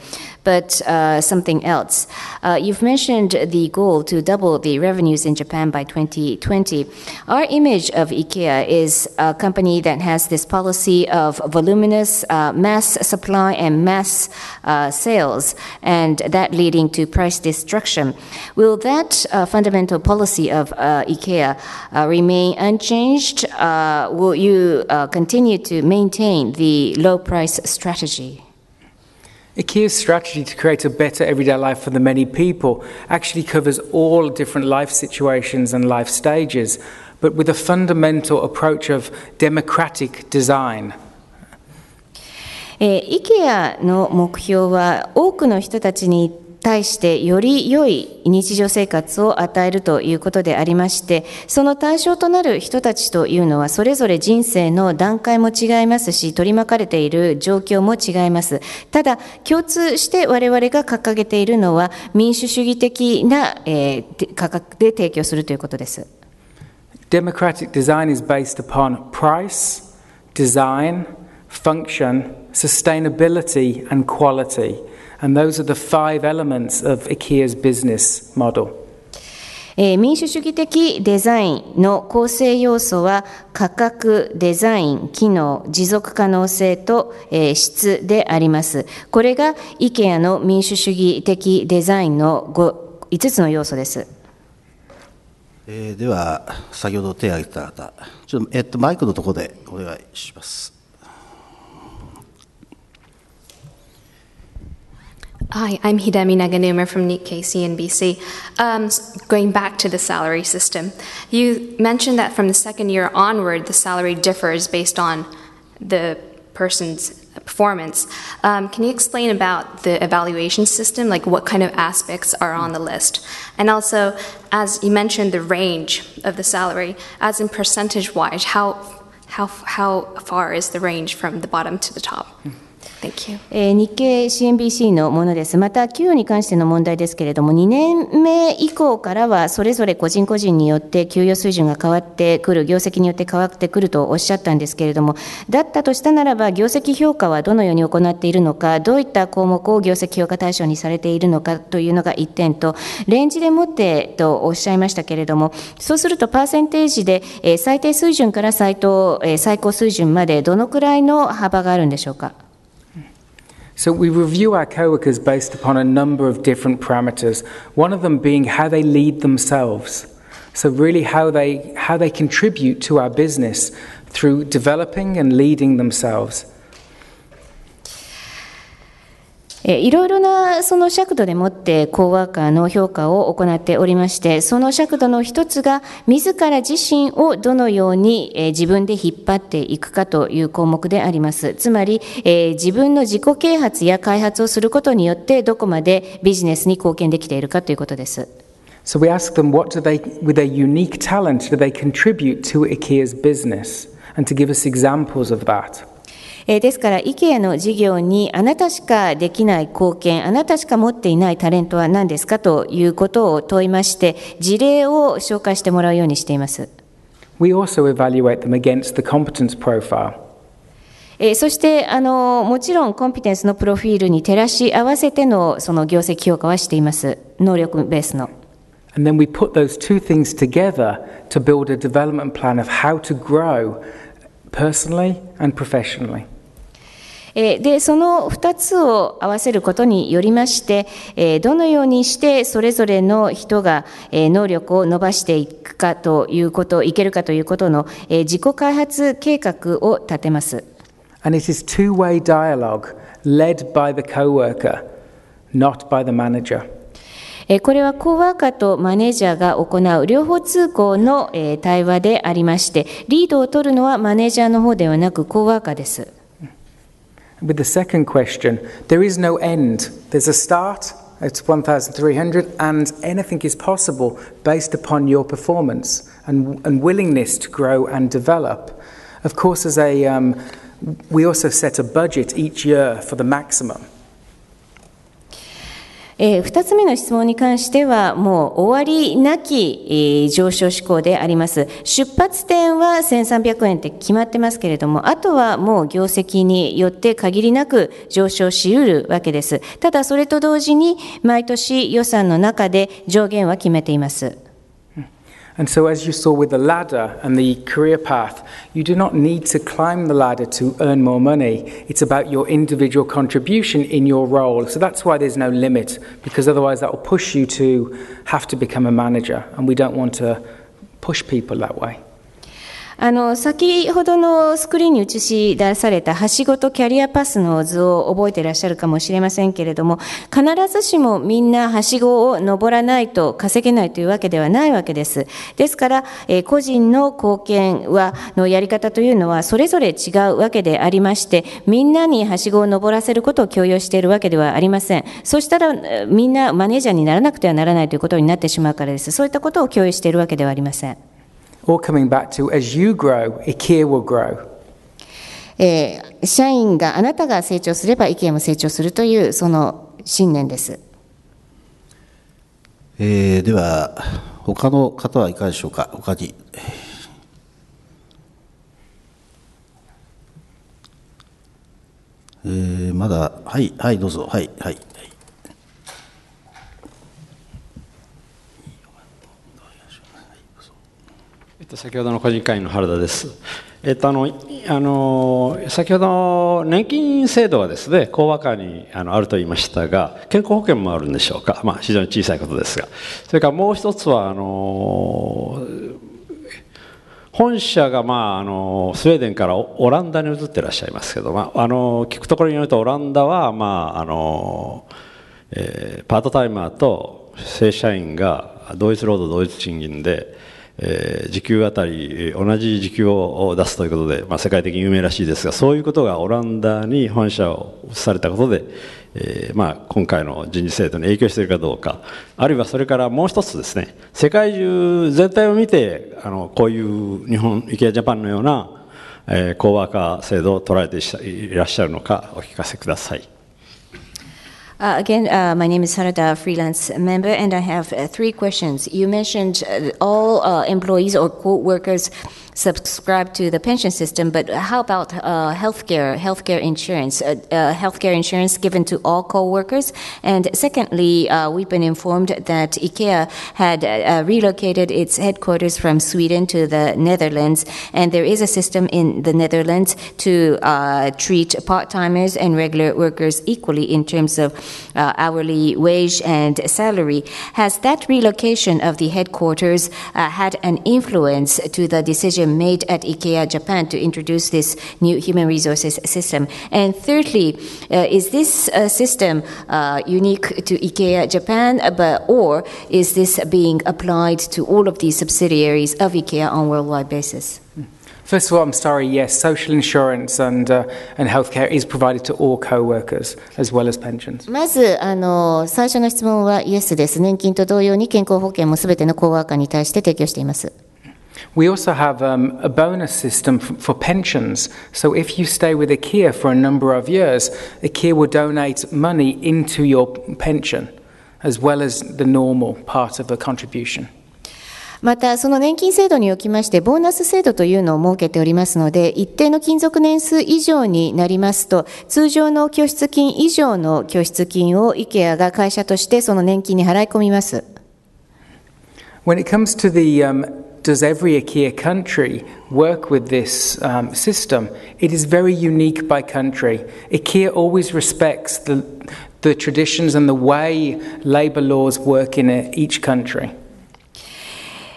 but uh, something else. Uh, you've mentioned the goal to double the revenues in Japan by 2020. Our image of IKEA is a company that has this policy of voluminous uh, mass supply and mass uh, sales, and that leading to price destruction. Will that uh, fundamental policy of uh, IKEA remain unchanged? will you continue to maintain the low price strategy? IKEA's strategy to create a better everyday life for the many people actually covers all different life situations and life stages, but with a fundamental approach of democratic design. えー、IKEA の目標は多くの人たちに対してより良い日常生活を与えるということでありましてその対象となる人たちというのはそれぞれ人生の段階も違いますし取り巻かれている状況も違いますただ共通して我々が掲げているのは民主主義的な、えー、価格で提供するということです Democratic design is based upon price, design, function, sustainability and quality And those are the five elements of IKEA's business model. 民主主義的デザインの構成要素は価格、デザイン、機能、持続可能性と質であります。これが IKEA の民主主義的デザインの 5, 5つの要素です。えー、では、先ほど手を挙げた方、ちょっと、えっと、マイクのところでお願いします。Hi, I'm Hidemi Naganuma from Nikkei CNBC. Um, going back to the salary system, you mentioned that from the second year onward, the salary differs based on the person's performance. Um, can you explain about the evaluation system, like what kind of aspects are on the list? And also, as you mentioned, the range of the salary, as in percentage-wise, how, how, how far is the range from the bottom to the top? Mm. えー、日経 CNBC のものです。また、給与に関しての問題ですけれども、2年目以降からは、それぞれ個人個人によって給与水準が変わってくる、業績によって変わってくるとおっしゃったんですけれども、だったとしたならば、業績評価はどのように行っているのか、どういった項目を業績評価対象にされているのかというのが1点と、レンジでもってとおっしゃいましたけれども、そうすると、パーセンテージで、えー、最低水準から最,、えー、最高水準まで、どのくらいの幅があるんでしょうか。So we review our coworkers based upon a number of different parameters, one of them being how they lead themselves. So really how they how they contribute to our business through developing and leading themselves. いろいろなその尺度でもってコワーカーの評価を行っておりまして、その尺度の一つが、自ら自身をどのように自分で引っ張っていくかという項目であります。つまり、自分の自己啓発や開発をすることによって、どこまでビジネスに貢献できているかということです。So we ask them what do they, with their unique talent, do they contribute to IKEA's business and to give us examples of that. えー、ですから、池への事業にあなたしかできない貢献、あなたしか持っていないタレントは何ですかということを問いまして、事例を紹介してもらうようにしています。We also evaluate them against the competence profile. えー、そしてあの、もちろんコンピテンスのプロフィールに照らし合わせてのその業績評価はしています。能力ベースの。And then we put those two things together to build a development plan of how to grow personally and professionally. でその2つを合わせることによりましてどのようにしてそれぞれの人が能力を伸ばしていくかということいけるかということの自己開発計画を立てます。And it is two-way dialogue led by the coworker, not by the manager. これはコーワーカーとマネージャーが行う両方通行の対話でありまして、リードを取るのはマネージャーの方ではなくコーワーカーです。With the second question, there is no end. There's a start at 1,300, and anything is possible based upon your performance and, and willingness to grow and develop. Of course, as a um, we also set a budget each year for the maximum. えー、2つ目の質問に関しては、もう終わりなき、えー、上昇志向であります。出発点は1300円って決まってますけれども、あとはもう業績によって限りなく上昇しうるわけです。ただ、それと同時に、毎年予算の中で上限は決めています。And so, as you saw with the ladder and the career path, you do not need to climb the ladder to earn more money. It's about your individual contribution in your role. So, that's why there's no limit, because otherwise, that will push you to have to become a manager. And we don't want to push people that way. あの、先ほどのスクリーンに映し出された、はしごとキャリアパスの図を覚えていらっしゃるかもしれませんけれども、必ずしもみんなはしごを登らないと稼げないというわけではないわけです。ですから、え個人の貢献は、のやり方というのは、それぞれ違うわけでありまして、みんなにはしごを登らせることを強要しているわけではありません。そしたら、みんなマネージャーにならなくてはならないということになってしまうからです。そういったことを共有しているわけではありません。all coming back to as you grow, IKEA will grow. えー、社員があなたが成長すれば IKEA も成長するというその信念です。えー、では、他の方はいかがでしょうか、他に。えー、まだ、はい、はい、どうぞ、はい、はい。と、先ほどの個人会員の原田です。えっと、あのあの先ほど年金制度はですね高和化にあのあると言いましたが健康保険もあるんでしょうか、まあ、非常に小さいことですがそれからもう一つはあの本社が、まあ、あのスウェーデンからオランダに移ってらっしゃいますけど、まあ、あの聞くところによるとオランダは、まああのえー、パートタイマーと正社員が同一労働同一賃金で。えー、時給あたり同じ時給を出すということで、まあ、世界的に有名らしいですがそういうことがオランダに本社を移されたことで、えーまあ、今回の人事制度に影響しているかどうかあるいはそれからもう一つですね世界中全体を見てあのこういう日本 IKEA ジャパンのような、えー、コーワーカー制度を捉えていらっしゃるのかお聞かせください。Uh, again, uh, my name is Harada, freelance member, and I have uh, three questions. You mentioned uh, all uh, employees or co-workers subscribe to the pension system, but how about uh, healthcare, healthcare insurance, uh, uh, healthcare insurance given to all co-workers? And secondly, uh, we've been informed that IKEA had uh, relocated its headquarters from Sweden to the Netherlands, and there is a system in the Netherlands to uh, treat part-timers and regular workers equally in terms of hourly wage and salary. Has that relocation of the headquarters had an influence to the decision system made at IKEA Japan to introduce this new human resources system? And thirdly, uh, is this uh, system uh, unique to IKEA Japan, uh, but, or is this being applied to all of the subsidiaries of IKEA on a worldwide basis? First of all, I'm sorry, yes, social insurance and, uh, and healthcare is provided to all co-workers as well as pensions. We also have um, a bonus system for pensions. So if you stay with IKEA for a number of years, IKEA will donate money into your pension, as well as the normal part of the contribution. またその年金制度におきましてボーナス制度というのを設けておりますので一定の勤続年数以上になりますと通常の拠出金以上の拠出金を IKEA が会社としてその年金に払い込みます。When it comes to the、um does every IKEA country work with this um, system? It is very unique by country. IKEA always respects the, the traditions and the way l a b o r laws work in a, each country.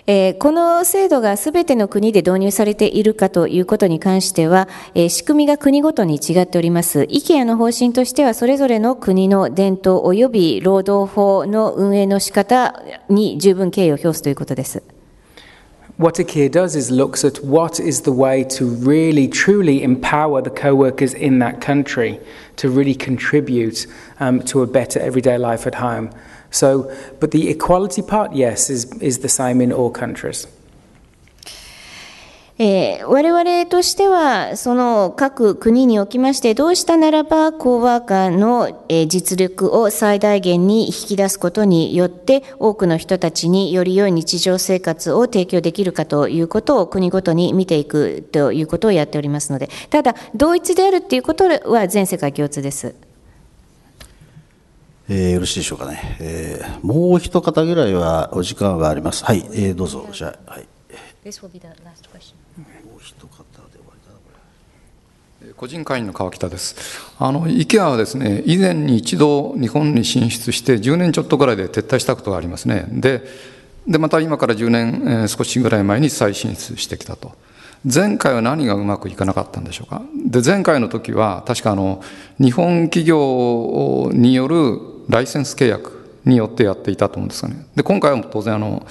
えー、この制度がすべての国で導入されているかということに関しては、えー、仕組みが国ごとに違っております。IKEA の方針としては、それぞれの国の伝統及び労働法の運営の仕方に十分敬意を表すということです。What Akir does is looks at what is the way to really truly empower the co workers in that country to really contribute um, to a better everyday life at home. So, but the equality part, yes, is, is the same in all countries. えー、我々としては、その各国におきまして、どうしたならば、コーワーカーの、え実力を最大限に引き出すことによって、多くの人たちにより良い日常生活を提供できるかということを国ごとに見ていくということをやっておりますので、ただ、同一であるということは全世界共通です。えー、よろしいでしょうかね。えー、もう一方ぐらいはお時間があります。はい、えー、どうぞ。じゃはい。This will be the last question. 個人会員の川北です。あの、IKEA はですね、以前に一度日本に進出して10年ちょっとぐらいで撤退したことがありますね。で、でまた今から10年、えー、少しぐらい前に再進出してきたと。前回は何がうまくいかなかったんでしょうか。で、前回の時は、確かあの、日本企業によるライセンス契約によってやっていたと思うんですがね。で、今回は当然あの、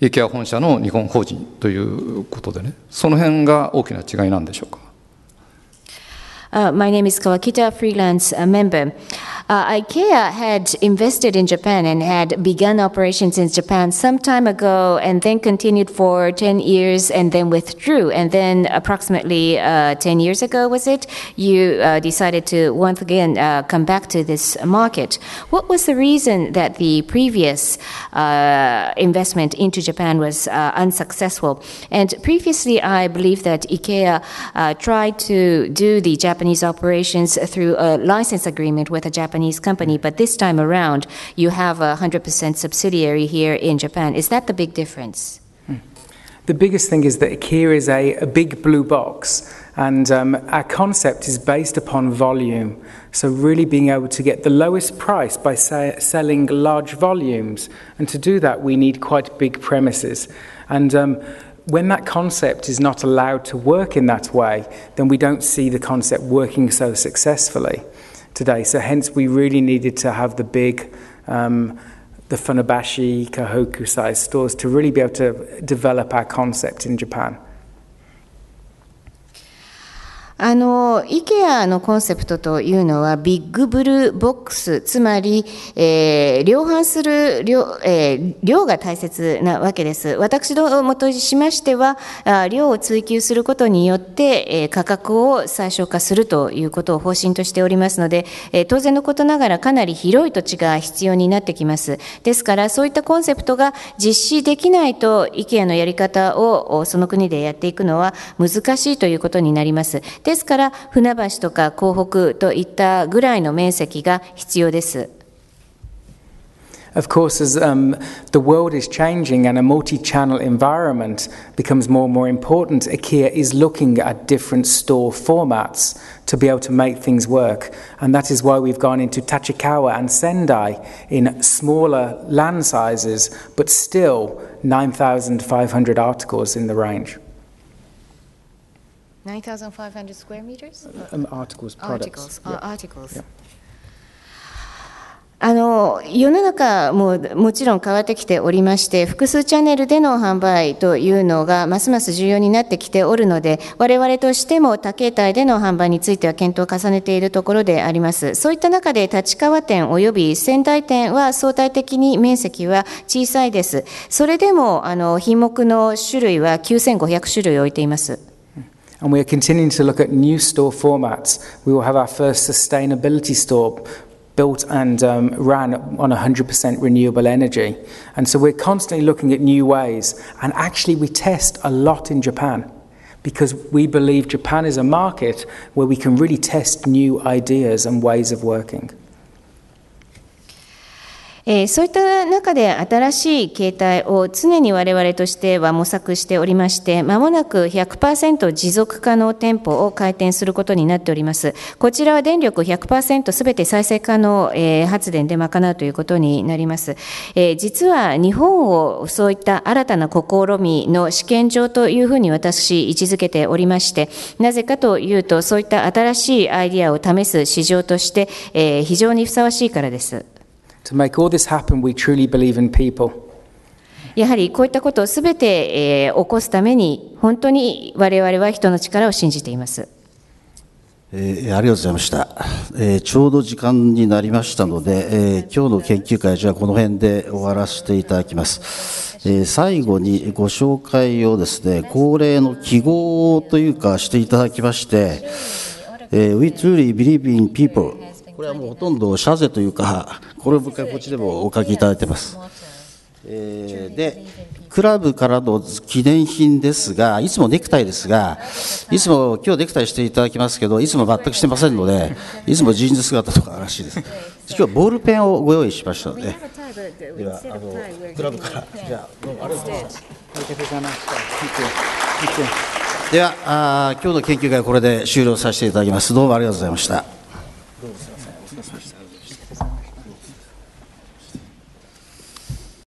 IKEA 本社の日本法人ということでね、その辺が大きな違いなんでしょうか。Uh, my name is Kawakita, freelance uh, member. Uh, IKEA had invested in Japan and had begun operations in Japan some time ago and then continued for 10 years and then withdrew. And then, approximately uh, 10 years ago, was it, you uh, decided to once again come back to this market. What was the reason that the previous investment into Japan was unsuccessful? And previously, I believe that IKEA tried to do the Japanese Japanese operations through a license agreement with a Japanese company, but this time around, you have a 100% subsidiary here in Japan. Is that the big difference? Hmm. The biggest thing is that IKEA is a, a big blue box, and um, our concept is based upon volume. So, really being able to get the lowest price by selling large volumes. And to do that, we need quite big premises. And um, when that concept is not allowed to work in that way, then we don't see the concept working so successfully today. So hence we really needed to have the big, um, the Funabashi, Kahoku sized stores to really be able to develop our concept in Japan. あの、IKEA のコンセプトというのは、ビッグブルーボックス、つまり、えー、量販する量,、えー、量が大切なわけです。私どもとしましては、あ量を追求することによって、えー、価格を最小化するということを方針としておりますので、えー、当然のことながらかなり広い土地が必要になってきます。ですから、そういったコンセプトが実施できないと、IKEA のやり方をその国でやっていくのは難しいということになります。でですから船橋とか港北といったぐらいの面積が必要です。Of course, as um, the world is changing and a multi channel environment becomes more and more important, IKEA is looking at different store formats to be able to make things work. And that is why we've gone into Tachikawa and Sendai in smaller land sizes, but still 9,500 articles in the range. 9,500 square meters? Um, articles, products. Articles, yeah. uh, articles. Yeah. あの世の中ももちろん変わってきておりまして複数チャンネルでの販売というのがますます重要になってきておるので我々としても他形態での販売については検討を重ねているところでありますそういった中で立川店および仙台店は相対的に面積は小さいですそれでもあの品目の種類は9500種類置いています and we are continuing to look at new store formats. We will have our first sustainability store built and um, ran on 100% renewable energy. And so we're constantly looking at new ways. And actually, we test a lot in Japan because we believe Japan is a market where we can really test new ideas and ways of working. えー、そういった中で新しい形態を常に我々としては模索しておりまして、まもなく100%持続可能店舗を開店することになっております。こちらは電力100%すべて再生可能、えー、発電で賄うということになります。えー、実は日本をそういった新たな試みの試験場というふうに私位置づけておりまして、なぜかというとそういった新しいアイディアを試す市場として、え非常にふさわしいからです。To make all this happen, we truly believe in people. やはりこういったことをすべて、えー、起こすために、本当に我々は人の力を信じています。えー、ありがとうございました、えー、ちょうど時間になりましたので、えー、今日の研究会、じゃあこの辺で終わらせていただきます。えー、最後にご紹介をですね、恒例の記号というかしていただきまして、えー、We truly believe in people これはもうほとんどシャゼというか、これをこっちでもお書きいただいてます。えー、で、クラブからの記念品ですが、いつもネクタイですが、いつも今日ネクタイしていただきますけど、いつも全くしてませんので、いつもジーンズ姿とからしいです。今日ボールペンをご用意しましたので、では、あの、クラブから、じゃあ、どうもありがとうございまありがとうございました。ではあ、今日の研究会はこれで終了させていただきます。どうもありがとうございました。